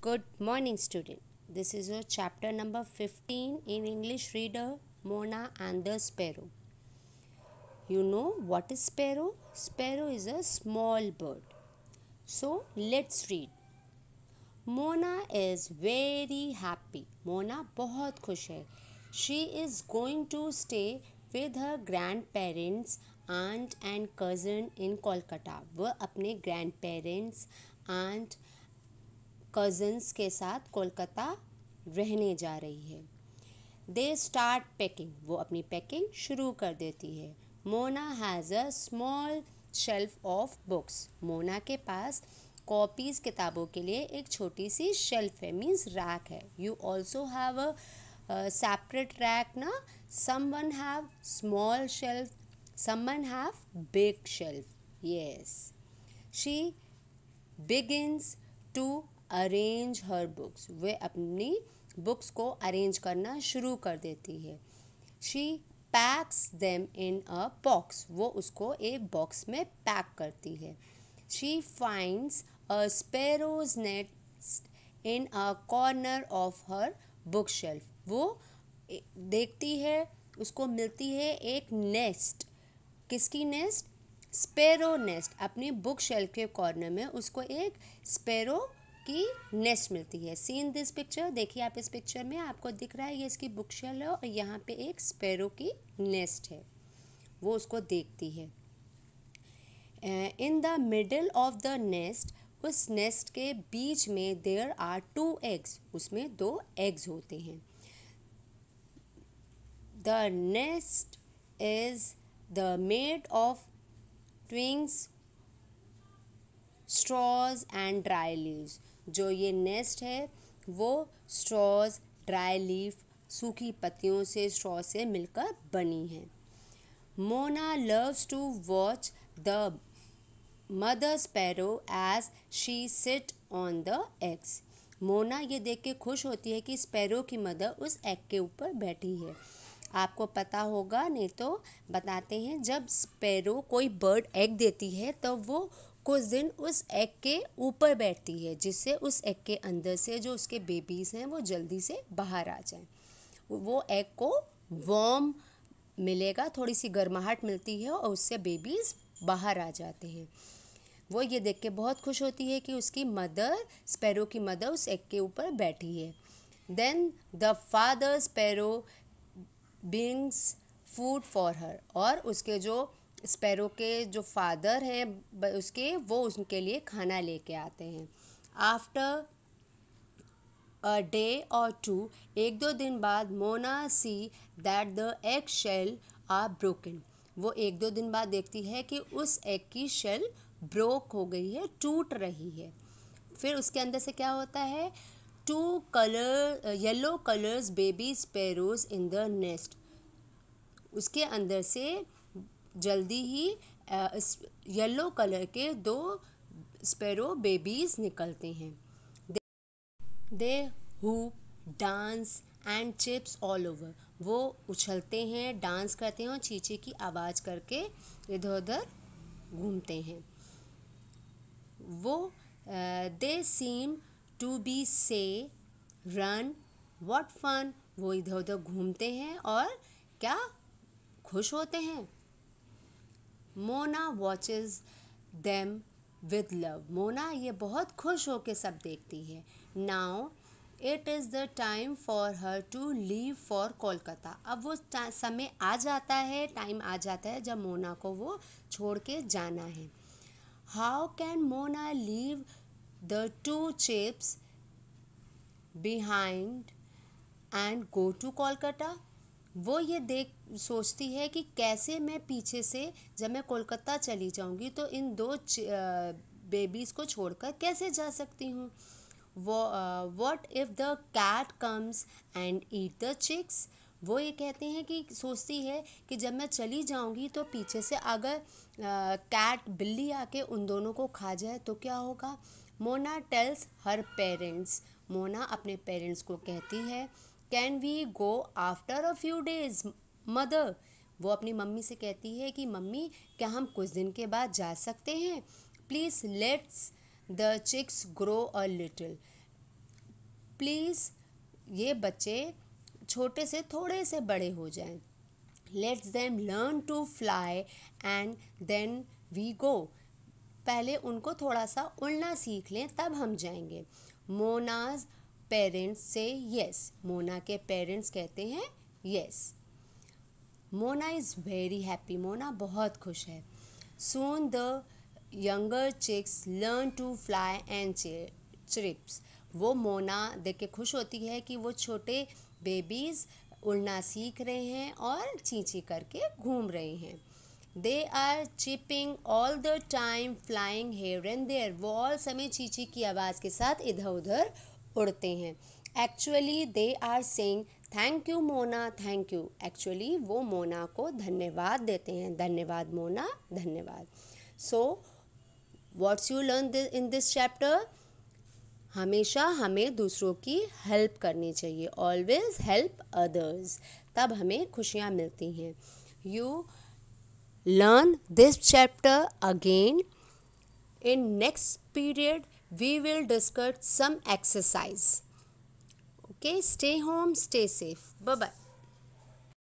Good morning, student. This is your chapter number 15 in English reader Mona and the Sparrow. You know what is sparrow? Sparrow is a small bird. So let's read. Mona is very happy. Mona बहुत खुश है. She is going to stay with her grandparents, aunt and cousin in Kolkata. वह अपने grandparents, aunt, cousins के साथ कोलकाता रहने जा रही है दे स्टार्ट पैकिंग वो अपनी पैकिंग शुरू कर देती है Mona has a small shelf of books Mona के पास कॉपीज़ किताबों के लिए एक छोटी सी शेल्फ है मीन्स रैक है you also have a separate rack ना someone have small shelf someone have big shelf yes she begins to arrange her books वे अपनी बुक्स को अरेंज करना शुरू कर देती है she packs them in a box वो उसको एक बॉक्स में पैक करती है she finds a sparrow's nest in a corner of her book shelf वो देखती है उसको मिलती है एक नेस्ट किसकी नेस्ट स्पेरो नेस्ट अपनी बुक शेल्फ के कॉर्नर में उसको एक स्पेरो की नेस्ट मिलती है सी इन दिस पिक्चर देखिए आप इस पिक्चर में आपको दिख रहा है ये इसकी बुक शेल है और यहाँ पे एक स्पैरो की नेस्ट है वो उसको देखती है in the middle of the nest उस नेस्ट के बीच में देयर आर टू एग्स उसमें दो एग्स होते हैं the nest is the made of twigs straws and dry leaves जो ये नेस्ट है वो स्ट्रॉज ड्राई लीफ सूखी पत्तियों से स्ट्रॉ से मिलकर बनी है Mona loves to watch the mother sparrow as she sit on the eggs Mona ये देख के खुश होती है कि स्पैरो की मदर उस एग के ऊपर बैठी है आपको पता होगा नहीं तो बताते हैं जब स्पैरो कोई बर्ड एग देती है तो वो कुछ दिन उस एग के ऊपर बैठती है जिससे उस एग के अंदर से जो उसके बेबीज़ हैं वो जल्दी से बाहर आ जाएं वो एग को वॉम मिलेगा थोड़ी सी गर्माहट मिलती है और उससे बेबीज़ बाहर आ जाते हैं वो ये देख के बहुत खुश होती है कि उसकी मदर स्पैरो की मदर उस एग के ऊपर बैठी है then the father sparrow brings food for her और उसके जो स्पैरो के जो फादर हैं उसके वो उनके लिए खाना लेके आते हैं after a day or two एक दो दिन बाद Mona see that the egg shell are broken वो एक दो दिन बाद देखती है कि उस एग की शेल ब्रोक हो गई है टूट रही है फिर उसके अंदर से क्या होता है two colour yellow colours baby sparrows in the nest उसके अंदर से जल्दी ही इस येलो कलर के दो स्पैरो बेबीज निकलते हैं they who dance and chirps all over वो उछलते हैं डांस करते हैं और चीचे की आवाज़ करके इधर उधर घूमते हैं वो they seem to be say run what fun वो इधर उधर घूमते हैं और क्या खुश होते हैं Mona watches them with love Mona ये बहुत खुश होकर सब देखती है now it is the time for her to leave for Kolkata अब वो समय आ जाता है टाइम आ जाता है जब मोना को वो छोड़ के जाना है how can Mona leave the two chicks behind and go to Kolkata वो ये देख सोचती है कि कैसे मैं पीछे से जब मैं कोलकाता चली जाऊँगी तो इन दो बेबीज़ को छोड़कर कैसे जा सकती हूँ वो what if the cat comes and eat the chicks वो ये कहते हैं कि सोचती है कि जब मैं चली जाऊंगी तो पीछे से अगर कैट बिल्ली आके उन दोनों को खा जाए तो क्या होगा Mona tells her parents Mona अपने पेरेंट्स को कहती है can we go after a few days mother वो अपनी मम्मी से कहती है कि मम्मी क्या हम कुछ दिन के बाद जा सकते हैं please let's the chicks grow a little please ये बच्चे छोटे से थोड़े से बड़े हो जाएं let's them learn to fly and then we go पहले उनको थोड़ा सा उड़ना सीख लें तब हम जाएंगे मोनाज पेरेंट्स से यस मोना के पेरेंट्स कहते हैं yes Mona is very happy Mona बहुत खुश है soon the younger chicks learn to fly and chirps वो मोना देख के खुश होती है कि वो छोटे बेबीज़ उड़ना सीख रहे हैं और चींची करके घूम रहे हैं they are chirping all the time flying here and there वो ऑल समय चींची की आवाज़ के साथ इधर उधर उड़ते हैं actually they are saying thank you Mona thank you actually वो मोना को धन्यवाद देते हैं धन्यवाद मोना धन्यवाद so what's you learn in this chapter हमेशा हमें दूसरों की हेल्प करनी चाहिए ऑलवेज हेल्प अदर्स तब हमें खुशियाँ मिलती हैं you learn this chapter again in next period we will discuss some exercise okay stay home stay safe bye bye